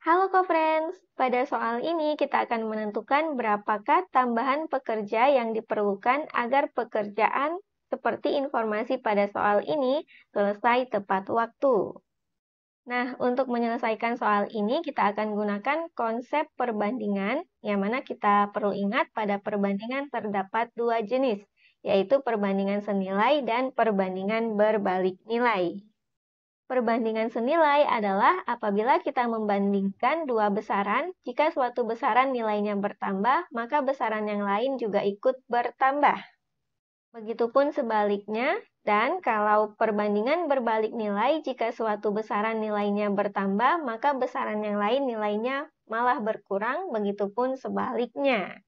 Halo co-friends, pada soal ini kita akan menentukan berapakah tambahan pekerja yang diperlukan agar pekerjaan seperti informasi pada soal ini selesai tepat waktu. Nah, untuk menyelesaikan soal ini kita akan gunakan konsep perbandingan yang mana kita perlu ingat pada perbandingan terdapat dua jenis, yaitu perbandingan senilai dan perbandingan berbalik nilai. Perbandingan senilai adalah apabila kita membandingkan dua besaran, jika suatu besaran nilainya bertambah, maka besaran yang lain juga ikut bertambah. Begitupun sebaliknya, dan kalau perbandingan berbalik nilai, jika suatu besaran nilainya bertambah, maka besaran yang lain nilainya malah berkurang, begitupun sebaliknya.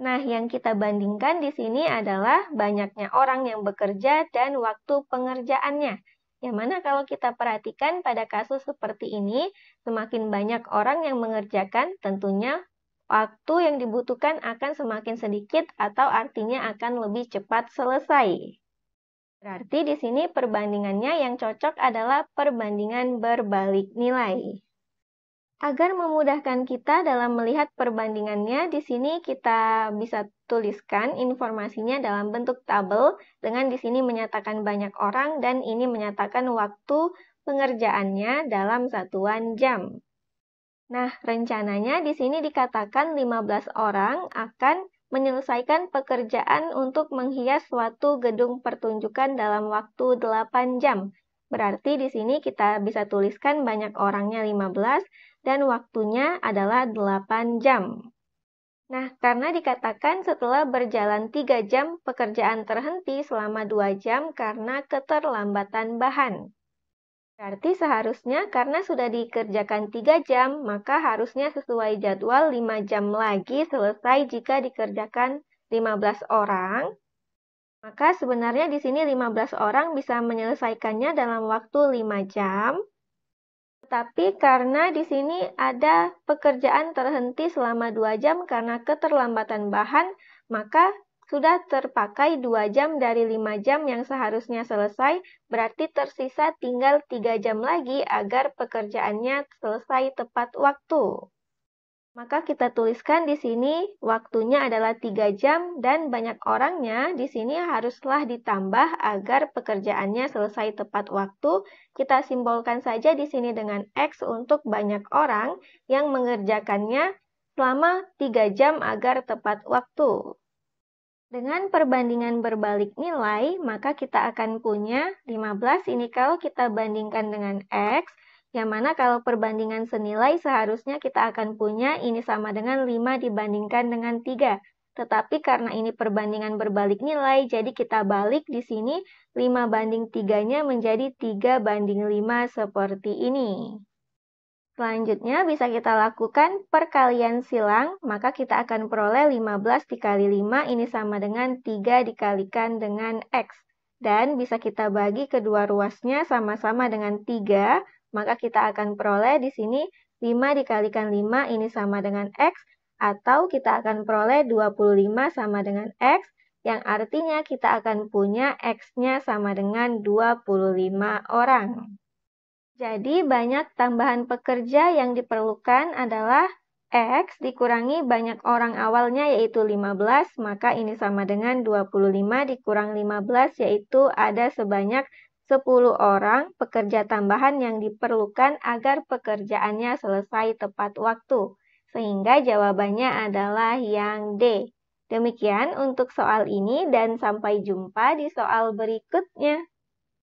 Nah, yang kita bandingkan di sini adalah banyaknya orang yang bekerja dan waktu pengerjaannya. Yang mana kalau kita perhatikan pada kasus seperti ini, semakin banyak orang yang mengerjakan, tentunya waktu yang dibutuhkan akan semakin sedikit atau artinya akan lebih cepat selesai. Berarti di sini perbandingannya yang cocok adalah perbandingan berbalik nilai. Agar memudahkan kita dalam melihat perbandingannya, di sini kita bisa tuliskan informasinya dalam bentuk tabel dengan di sini menyatakan banyak orang dan ini menyatakan waktu pengerjaannya dalam satuan jam. Nah, rencananya di sini dikatakan 15 orang akan menyelesaikan pekerjaan untuk menghias suatu gedung pertunjukan dalam waktu 8 jam. Berarti di sini kita bisa tuliskan banyak orangnya 15 dan waktunya adalah 8 jam. Nah, karena dikatakan setelah berjalan 3 jam, pekerjaan terhenti selama 2 jam karena keterlambatan bahan. Berarti seharusnya karena sudah dikerjakan 3 jam, maka harusnya sesuai jadwal 5 jam lagi selesai jika dikerjakan 15 orang. Maka sebenarnya di sini 15 orang bisa menyelesaikannya dalam waktu 5 jam. Tapi karena di sini ada pekerjaan terhenti selama 2 jam karena keterlambatan bahan, maka sudah terpakai 2 jam dari 5 jam yang seharusnya selesai, berarti tersisa tinggal 3 jam lagi agar pekerjaannya selesai tepat waktu. Maka kita tuliskan di sini waktunya adalah 3 jam dan banyak orangnya di sini haruslah ditambah agar pekerjaannya selesai tepat waktu. Kita simbolkan saja di sini dengan X untuk banyak orang yang mengerjakannya selama 3 jam agar tepat waktu. Dengan perbandingan berbalik nilai, maka kita akan punya 15 ini kalau kita bandingkan dengan X, yang mana kalau perbandingan senilai seharusnya kita akan punya ini sama dengan 5 dibandingkan dengan 3. Tetapi karena ini perbandingan berbalik nilai, jadi kita balik di sini 5 banding 3-nya menjadi 3 banding 5 seperti ini. Selanjutnya bisa kita lakukan perkalian silang, maka kita akan peroleh 15 dikali 5 ini sama dengan 3 dikalikan dengan X. Dan bisa kita bagi kedua ruasnya sama-sama dengan 3, maka kita akan peroleh di sini 5 dikalikan 5 ini sama dengan X, atau kita akan peroleh 25 sama dengan X, yang artinya kita akan punya X-nya sama dengan 25 orang. Jadi banyak tambahan pekerja yang diperlukan adalah X dikurangi banyak orang awalnya yaitu 15, maka ini sama dengan 25 dikurang 15 yaitu ada sebanyak 10 orang pekerja tambahan yang diperlukan agar pekerjaannya selesai tepat waktu. Sehingga jawabannya adalah yang D. Demikian untuk soal ini dan sampai jumpa di soal berikutnya.